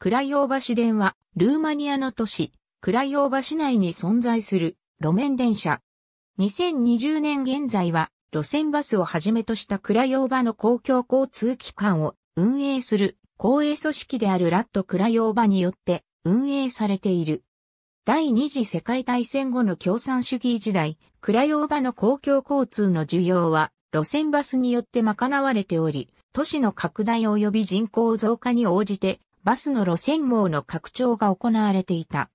クライオーバ市電は、ルーマニアの都市、クライオーバ市内に存在する路面電車。2020年現在は、路線バスをはじめとしたクライオーバの公共交通機関を運営する公営組織であるラットクライオーバによって運営されている。第二次世界大戦後の共産主義時代、クライオーバの公共交通の需要は路線バスによって賄われており、都市の拡大及び人口増加に応じてバスの路線網の拡張が行われていた。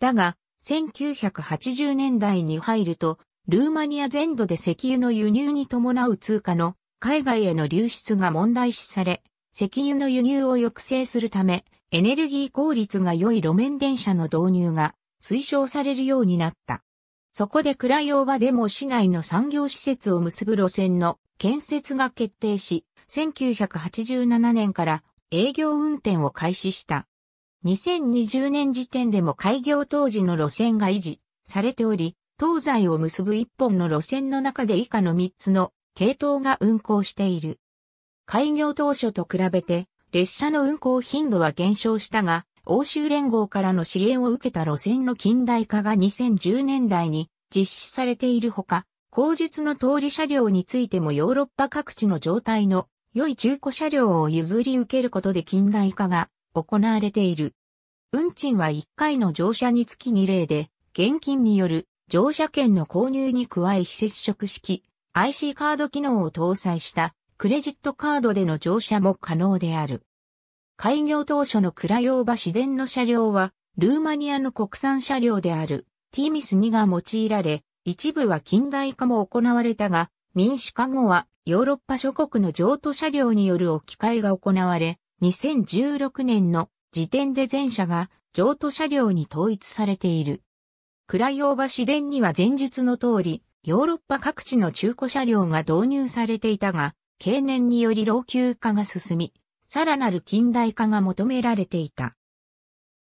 だが、1980年代に入ると、ルーマニア全土で石油の輸入に伴う通貨の海外への流出が問題視され、石油の輸入を抑制するため、エネルギー効率が良い路面電車の導入が推奨されるようになった。そこでクライオーバでも市内の産業施設を結ぶ路線の建設が決定し、1987年から営業運転を開始した。2020年時点でも開業当時の路線が維持されており、東西を結ぶ一本の路線の中で以下の3つの系統が運行している。開業当初と比べて列車の運行頻度は減少したが、欧州連合からの支援を受けた路線の近代化が2010年代に実施されているほか、工述の通り車両についてもヨーロッパ各地の状態の良い中古車両を譲り受けることで近代化が行われている。運賃は1回の乗車につき2例で、現金による乗車券の購入に加え非接触式 IC カード機能を搭載したクレジットカードでの乗車も可能である。開業当初の倉用場市電の車両は、ルーマニアの国産車両であるティミス2が用いられ、一部は近代化も行われたが、民主化後はヨーロッパ諸国の譲渡車両による置き換えが行われ、2016年の時点で全車が譲渡車両に統一されている。クラオーバ市電には前述の通り、ヨーロッパ各地の中古車両が導入されていたが、経年により老朽化が進み、さらなる近代化が求められていた。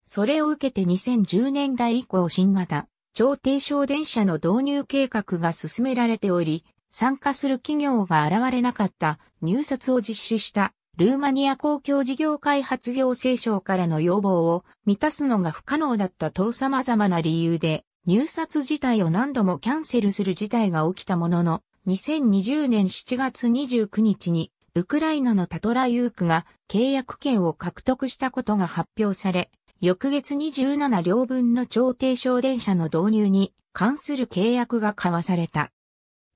それを受けて2010年代以降新型、超低床電車の導入計画が進められており、参加する企業が現れなかった入札を実施したルーマニア公共事業開発行政省からの要望を満たすのが不可能だったと様々な理由で入札自体を何度もキャンセルする事態が起きたものの2020年7月29日にウクライナのタトラユークが契約権を獲得したことが発表され翌月27両分の超低省電車の導入に関する契約が交わされた。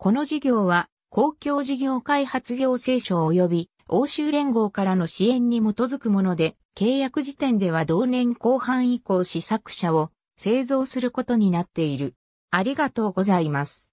この事業は公共事業開発行政省及び欧州連合からの支援に基づくもので、契約時点では同年後半以降試作者を製造することになっている。ありがとうございます。